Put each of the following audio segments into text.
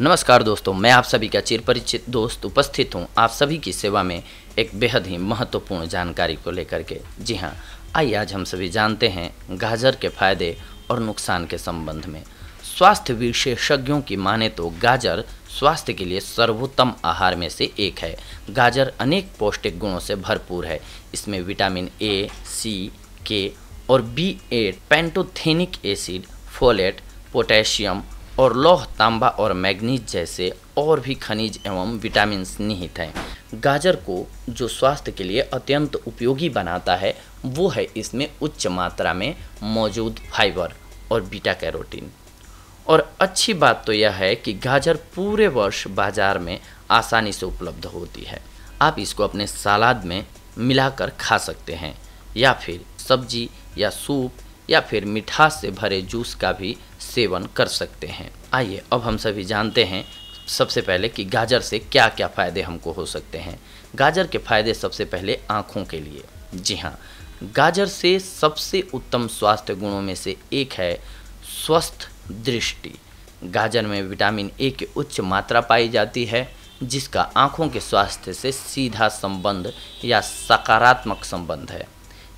नमस्कार दोस्तों मैं आप सभी का चिर परिचित दोस्त उपस्थित हूँ आप सभी की सेवा में एक बेहद ही महत्वपूर्ण जानकारी को लेकर के जी हाँ आइए आज हम सभी जानते हैं गाजर के फायदे और नुकसान के संबंध में स्वास्थ्य विशेषज्ञों की माने तो गाजर स्वास्थ्य के लिए सर्वोत्तम आहार में से एक है गाजर अनेक पौष्टिक गुणों से भरपूर है इसमें विटामिन ए सी के और B eight pantothenic acid folate potassium और लौह तांबा और मैग्नीज जैसे और भी खनिज एवं विटामिन निहित हैं गाजर को जो स्वास्थ्य के लिए अत्यंत उपयोगी बनाता है वो है इसमें उच्च मात्रा में मौजूद फाइबर और बीटा कैरोटीन और अच्छी बात तो यह है कि गाजर पूरे वर्ष बाज़ार में आसानी से उपलब्ध होती है आप इसको अपने सलाद में मिलाकर खा सकते हैं या फिर सब्जी या सूप या फिर मिठास से भरे जूस का भी सेवन कर सकते हैं आइए अब हम सभी जानते हैं सबसे पहले कि गाजर से क्या क्या फ़ायदे हमको हो सकते हैं गाजर के फायदे सबसे पहले आँखों के लिए जी हाँ गाजर से सबसे उत्तम स्वास्थ्य गुणों में से एक है स्वस्थ दृष्टि गाजर में विटामिन ए की उच्च मात्रा पाई जाती है जिसका आँखों के स्वास्थ्य से सीधा संबंध या सकारात्मक संबंध है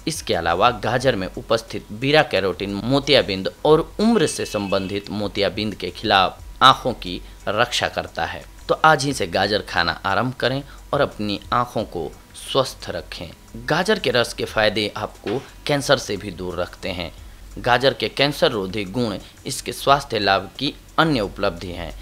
इसके अलावा गाजर में उपस्थित बीरा कैरोटीन मोतियाबिंद और उम्र से संबंधित मोतियाबिंद के खिलाफ आँखों की रक्षा करता है तो आज ही से गाजर खाना आरंभ करें और अपनी आँखों को स्वस्थ रखें गाजर के रस के फायदे आपको कैंसर से भी दूर रखते हैं गाजर के कैंसर रोधी गुण इसके स्वास्थ्य लाभ की अन्य उपलब्धि हैं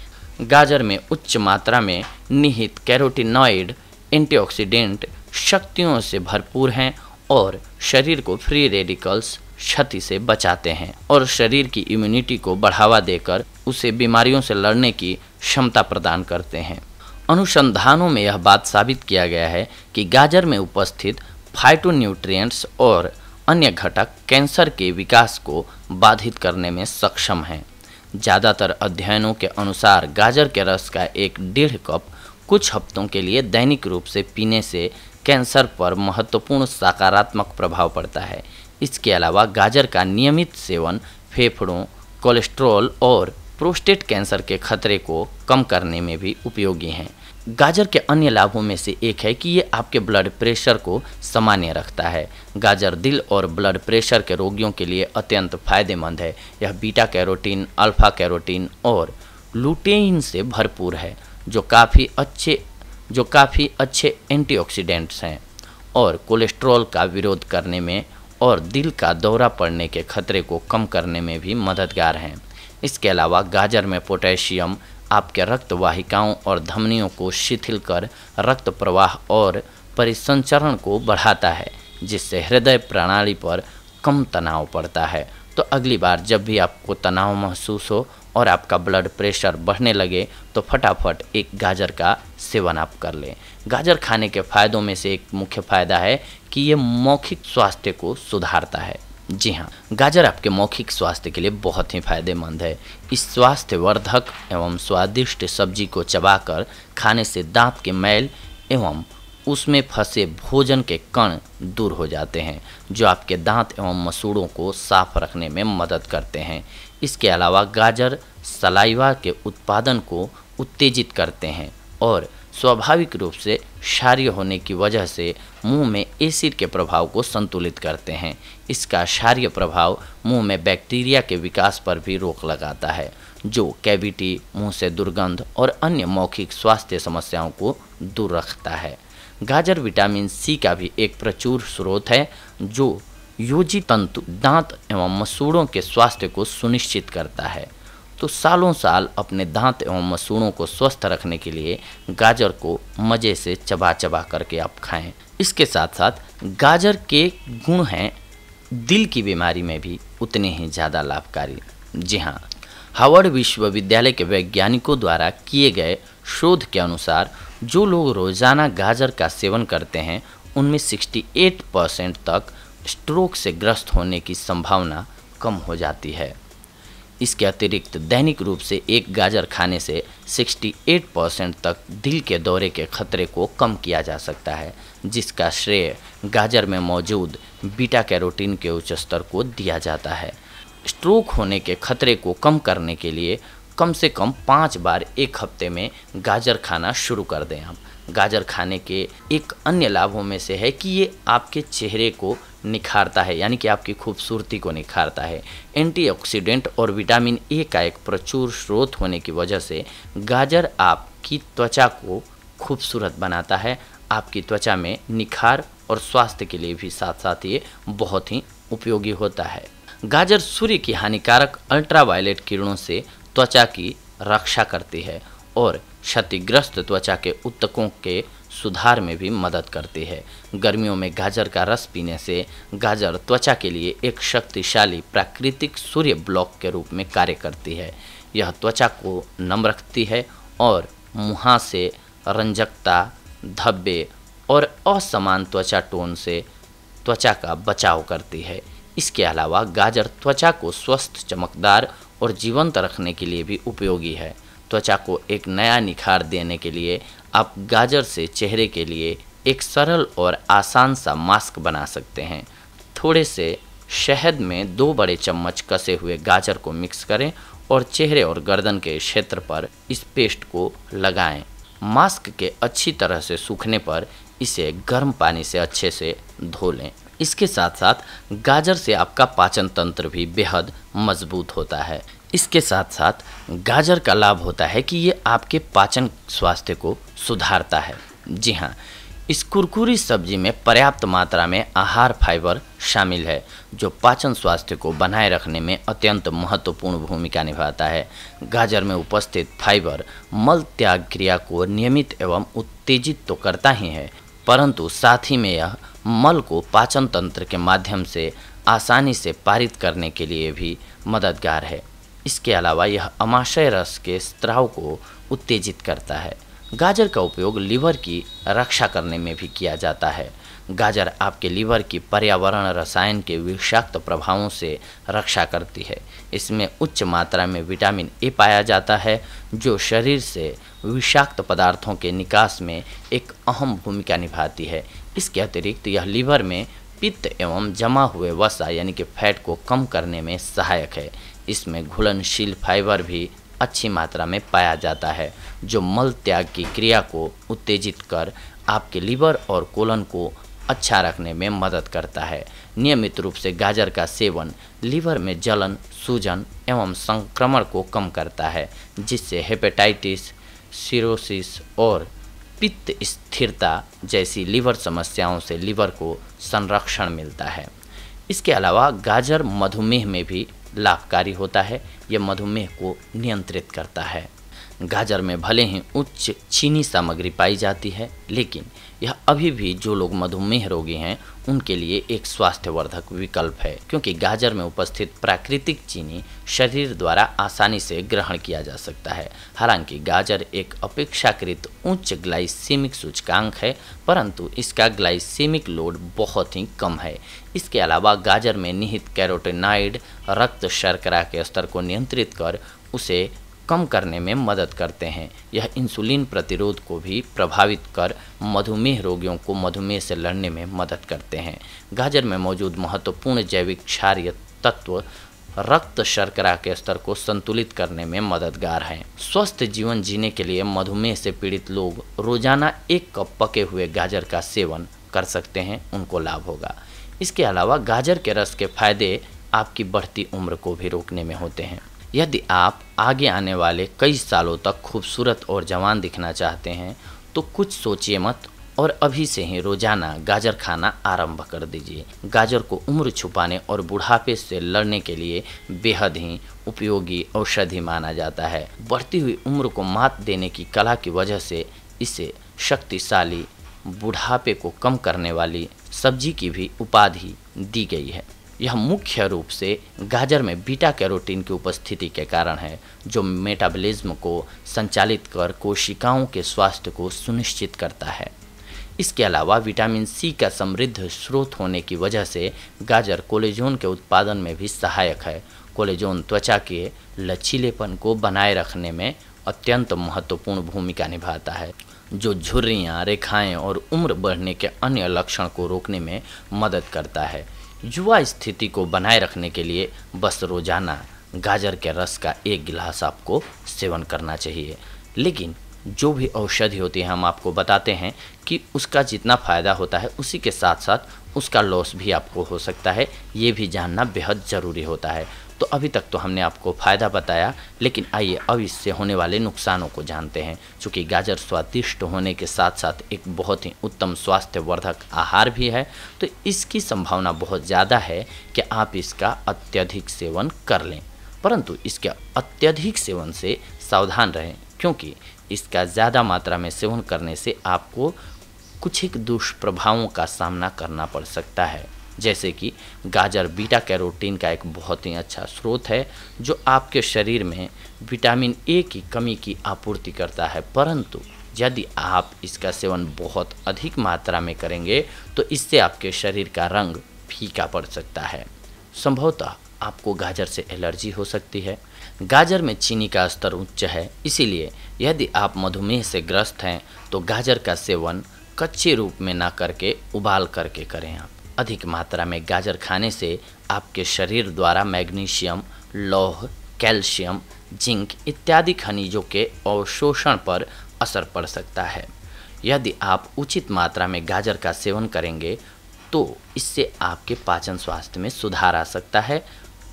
गाजर में उच्च मात्रा में निहित कैरोटिनॉइड एंटीऑक्सीडेंट शक्तियों से भरपूर हैं और शरीर को फ्री रेडिकल्स क्षति से बचाते हैं और शरीर की इम्यूनिटी को बढ़ावा देकर उसे बीमारियों से लड़ने की क्षमता प्रदान करते हैं अनुसंधानों में यह बात साबित किया गया है कि गाजर में उपस्थित फाइटोन्यूट्रिएंट्स और अन्य घटक कैंसर के विकास को बाधित करने में सक्षम हैं ज़्यादातर अध्ययनों के अनुसार गाजर के रस का एक डेढ़ कप कुछ हफ्तों के लिए दैनिक रूप से पीने से कैंसर पर महत्वपूर्ण सकारात्मक प्रभाव पड़ता है इसके अलावा गाजर का नियमित सेवन फेफड़ों कोलेस्ट्रॉल और प्रोस्टेट कैंसर के खतरे को कम करने में भी उपयोगी हैं गाजर के अन्य लाभों में से एक है कि ये आपके ब्लड प्रेशर को सामान्य रखता है गाजर दिल और ब्लड प्रेशर के रोगियों के लिए अत्यंत फायदेमंद है यह बीटा कैरोटीन अल्फा कैरोटीन और लुटेइन से भरपूर है जो काफ़ी अच्छे जो काफ़ी अच्छे एंटीऑक्सीडेंट्स हैं और कोलेस्ट्रॉल का विरोध करने में और दिल का दौरा पड़ने के खतरे को कम करने में भी मददगार हैं इसके अलावा गाजर में पोटेशियम आपके रक्त वाहिकाओं और धमनियों को शिथिल कर रक्त प्रवाह और परिसंचरण को बढ़ाता है जिससे हृदय प्रणाली पर कम तनाव पड़ता है तो अगली बार जब भी आपको तनाव महसूस हो और आपका ब्लड प्रेशर बढ़ने लगे तो फटाफट एक गाजर का सेवन आप कर लें गाजर खाने के फायदों में से एक मुख्य फायदा है कि ये मौखिक स्वास्थ्य को सुधारता है जी हाँ गाजर आपके मौखिक स्वास्थ्य के लिए बहुत ही फायदेमंद है इस स्वास्थ्यवर्धक एवं स्वादिष्ट सब्जी को चबाकर खाने से दांत के मैल एवं उसमें फंसे भोजन के कण दूर हो जाते हैं जो आपके दांत एवं मसूड़ों को साफ रखने में मदद करते हैं इसके अलावा गाजर सलाइवा के उत्पादन को उत्तेजित करते हैं और स्वाभाविक रूप से क्षार्य होने की वजह से मुंह में एसिड के प्रभाव को संतुलित करते हैं इसका क्षार्य प्रभाव मुंह में बैक्टीरिया के विकास पर भी रोक लगाता है जो कैविटी मुंह से दुर्गंध और अन्य मौखिक स्वास्थ्य समस्याओं को दूर रखता है गाजर विटामिन सी का भी एक प्रचुर स्रोत है जो योजी तंतु दांत एवं मसूड़ों के स्वास्थ्य को सुनिश्चित करता है तो सालों साल अपने दांत एवं मसूड़ों को स्वस्थ रखने के लिए गाजर को मज़े से चबा चबा करके आप खाएं इसके साथ साथ गाजर के गुण हैं दिल की बीमारी में भी उतने ही ज़्यादा लाभकारी जी हाँ हावर्ड विश्वविद्यालय के वैज्ञानिकों द्वारा किए गए शोध के अनुसार जो लोग रोज़ाना गाजर का सेवन करते हैं उनमें 68 परसेंट तक स्ट्रोक से ग्रस्त होने की संभावना कम हो जाती है इसके अतिरिक्त दैनिक रूप से एक गाजर खाने से 68 परसेंट तक दिल के दौरे के खतरे को कम किया जा सकता है जिसका श्रेय गाजर में मौजूद बीटा कैरोटीन के उच्च स्तर को दिया जाता है स्ट्रोक होने के खतरे को कम करने के लिए कम से कम पाँच बार एक हफ्ते में गाजर खाना शुरू कर दें आप गाजर खाने के एक अन्य लाभों में से है कि ये आपके चेहरे को निखारता है यानी कि आपकी खूबसूरती को निखारता है एंटीऑक्सीडेंट और विटामिन ए का एक प्रचुर स्रोत होने की वजह से गाजर आपकी त्वचा को खूबसूरत बनाता है आपकी त्वचा में निखार और स्वास्थ्य के लिए भी साथ साथ ये बहुत ही उपयोगी होता है गाजर सूर्य की हानिकारक अल्ट्रावायलेट किरणों से त्वचा की रक्षा करती है और क्षतिग्रस्त त्वचा के उत्तकों के सुधार में भी मदद करती है गर्मियों में गाजर का रस पीने से गाजर त्वचा के लिए एक शक्तिशाली प्राकृतिक सूर्य ब्लॉक के रूप में कार्य करती है यह त्वचा को नम रखती है और मुहा से रंजकता धब्बे और असमान त्वचा टोन से त्वचा का बचाव करती है इसके अलावा गाजर त्वचा को स्वस्थ चमकदार और जीवंत रखने के लिए भी उपयोगी है त्वचा को एक नया निखार देने के लिए आप गाजर से चेहरे के लिए एक सरल और आसान सा मास्क बना सकते हैं थोड़े से शहद में दो बड़े चम्मच कसे हुए गाजर को मिक्स करें और चेहरे और गर्दन के क्षेत्र पर इस पेस्ट को लगाएं। मास्क के अच्छी तरह से सूखने पर इसे गर्म पानी से अच्छे से धो लें इसके साथ साथ गाजर से आपका पाचन तंत्र भी बेहद मजबूत होता है इसके साथ साथ गाजर का लाभ होता है कि ये आपके पाचन स्वास्थ्य को सुधारता है जी हाँ इस कुरकुरी सब्जी में पर्याप्त मात्रा में आहार फाइबर शामिल है जो पाचन स्वास्थ्य को बनाए रखने में अत्यंत महत्वपूर्ण भूमिका निभाता है गाजर में उपस्थित फाइबर मल त्याग क्रिया को नियमित एवं उत्तेजित तो करता ही है परंतु साथ ही में यह मल को पाचन तंत्र के माध्यम से आसानी से पारित करने के लिए भी मददगार है इसके अलावा यह अमाशय रस के स्त्राव को उत्तेजित करता है गाजर का उपयोग लीवर की रक्षा करने में भी किया जाता है गाजर आपके लीवर की पर्यावरण रसायन के विषाक्त प्रभावों से रक्षा करती है इसमें उच्च मात्रा में विटामिन ए पाया जाता है जो शरीर से विषाक्त पदार्थों के निकास में एक अहम भूमिका निभाती है इसके अतिरिक्त यह लीवर में पित्त एवं जमा हुए वसा यानी कि फैट को कम करने में सहायक है इसमें घुलनशील फाइबर भी अच्छी मात्रा में पाया जाता है जो मल त्याग की क्रिया को उत्तेजित कर आपके लीवर और कोलन को अच्छा रखने में मदद करता है नियमित रूप से गाजर का सेवन लीवर में जलन सूजन एवं संक्रमण को कम करता है जिससे हेपेटाइटिस सिरोसिस और पित्त स्थिरता जैसी लीवर समस्याओं से लीवर को संरक्षण मिलता है इसके अलावा गाजर मधुमेह में भी लाभकारी होता है यह मधुमेह को नियंत्रित करता है गाजर में भले ही उच्च चीनी सामग्री पाई जाती है लेकिन यह अभी भी जो लोग मधुमेह रोगी हैं उनके लिए एक स्वास्थ्यवर्धक विकल्प है क्योंकि गाजर में उपस्थित प्राकृतिक चीनी शरीर द्वारा आसानी से ग्रहण किया जा सकता है हालांकि गाजर एक अपेक्षाकृत उच्च ग्लाइसीमिक सूचकांक है परंतु इसका ग्लाइसीमिक लोड बहुत ही कम है इसके अलावा गाजर में निहित कैरोटेनाइड रक्त शर्करा के स्तर को नियंत्रित कर उसे कम करने में मदद करते हैं यह इंसुलिन प्रतिरोध को भी प्रभावित कर मधुमेह रोगियों को मधुमेह से लड़ने में मदद करते हैं गाजर में मौजूद महत्वपूर्ण जैविक क्षार्य तत्व रक्त शर्करा के स्तर को संतुलित करने में मददगार हैं स्वस्थ जीवन जीने के लिए मधुमेह से पीड़ित लोग रोजाना एक कप पके हुए गाजर का सेवन कर सकते हैं उनको लाभ होगा इसके अलावा गाजर के रस के फायदे आपकी बढ़ती उम्र को भी रोकने में होते हैं यदि आप आगे आने वाले कई सालों तक खूबसूरत और जवान दिखना चाहते हैं तो कुछ सोचिए मत और अभी से ही रोजाना गाजर खाना आरंभ कर दीजिए गाजर को उम्र छुपाने और बुढ़ापे से लड़ने के लिए बेहद ही उपयोगी औषधि माना जाता है बढ़ती हुई उम्र को मात देने की कला की वजह से इसे शक्तिशाली बुढ़ापे को कम करने वाली सब्जी की भी उपाधि दी गई है यह मुख्य रूप से गाजर में बीटा कैरोटीन की उपस्थिति के कारण है जो मेटाबॉलिज्म को संचालित कर कोशिकाओं के स्वास्थ्य को सुनिश्चित करता है इसके अलावा विटामिन सी का समृद्ध स्रोत होने की वजह से गाजर कोलेजोन के उत्पादन में भी सहायक है कोलेजोन त्वचा के लचीलेपन को बनाए रखने में अत्यंत महत्वपूर्ण भूमिका निभाता है जो झुर्रियाँ रेखाएँ और उम्र बढ़ने के अन्य लक्षण को रोकने में मदद करता है युवा स्थिति को बनाए रखने के लिए बस रोजाना गाजर के रस का एक गिलास आपको सेवन करना चाहिए लेकिन जो भी औषधि होती है हम आपको बताते हैं कि उसका जितना फ़ायदा होता है उसी के साथ साथ उसका लॉस भी आपको हो सकता है ये भी जानना बेहद ज़रूरी होता है तो अभी तक तो हमने आपको फ़ायदा बताया लेकिन आइए अब इससे होने वाले नुकसानों को जानते हैं चूँकि गाजर स्वादिष्ट होने के साथ साथ एक बहुत ही उत्तम स्वास्थ्यवर्धक आहार भी है तो इसकी संभावना बहुत ज़्यादा है कि आप इसका अत्यधिक सेवन कर लें परंतु इसके अत्यधिक सेवन से सावधान रहें क्योंकि इसका ज़्यादा मात्रा में सेवन करने से आपको कुछ एक दुष्प्रभावों का सामना करना पड़ सकता है जैसे कि गाजर बीटा कैरोटीन का एक बहुत ही अच्छा स्रोत है जो आपके शरीर में विटामिन ए की कमी की आपूर्ति करता है परंतु यदि आप इसका सेवन बहुत अधिक मात्रा में करेंगे तो इससे आपके शरीर का रंग फीका पड़ सकता है संभवतः आपको गाजर से एलर्जी हो सकती है गाजर में चीनी का स्तर उच्च है इसीलिए यदि आप मधुमेह से ग्रस्त हैं तो गाजर का सेवन कच्चे रूप में ना करके उबाल करके करें आप अधिक मात्रा में गाजर खाने से आपके शरीर द्वारा मैग्नीशियम लौह कैल्शियम जिंक इत्यादि खनिजों के अवशोषण पर असर पड़ सकता है यदि आप उचित मात्रा में गाजर का सेवन करेंगे तो इससे आपके पाचन स्वास्थ्य में सुधार आ सकता है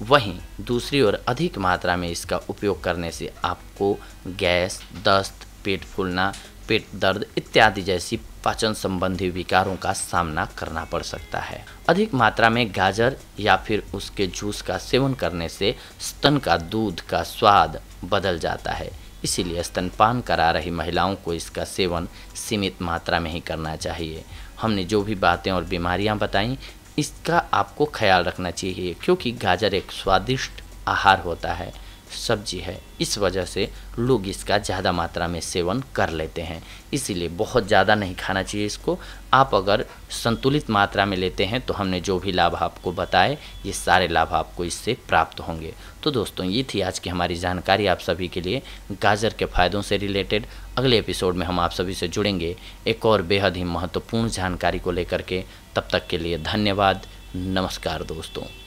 वहीं दूसरी ओर अधिक मात्रा में इसका उपयोग करने से आपको गैस दस्त पेट फूलना पेट दर्द इत्यादि जैसी पाचन संबंधी विकारों का सामना करना पड़ सकता है अधिक मात्रा में गाजर या फिर उसके जूस का सेवन करने से स्तन का दूध का स्वाद बदल जाता है इसीलिए स्तनपान करा रही महिलाओं को इसका सेवन सीमित मात्रा में ही करना चाहिए हमने जो भी बातें और बीमारियां बताई इसका आपको ख्याल रखना चाहिए क्योंकि गाजर एक स्वादिष्ट आहार होता है सब्जी है इस वजह से लोग इसका ज़्यादा मात्रा में सेवन कर लेते हैं इसीलिए बहुत ज़्यादा नहीं खाना चाहिए इसको आप अगर संतुलित मात्रा में लेते हैं तो हमने जो भी लाभ आपको बताए ये सारे लाभ आपको इससे प्राप्त होंगे तो दोस्तों ये थी आज की हमारी जानकारी आप सभी के लिए गाजर के फ़ायदों से रिलेटेड अगले एपिसोड में हम आप सभी से जुड़ेंगे एक और बेहद ही महत्वपूर्ण जानकारी को लेकर के तब तक के लिए धन्यवाद नमस्कार दोस्तों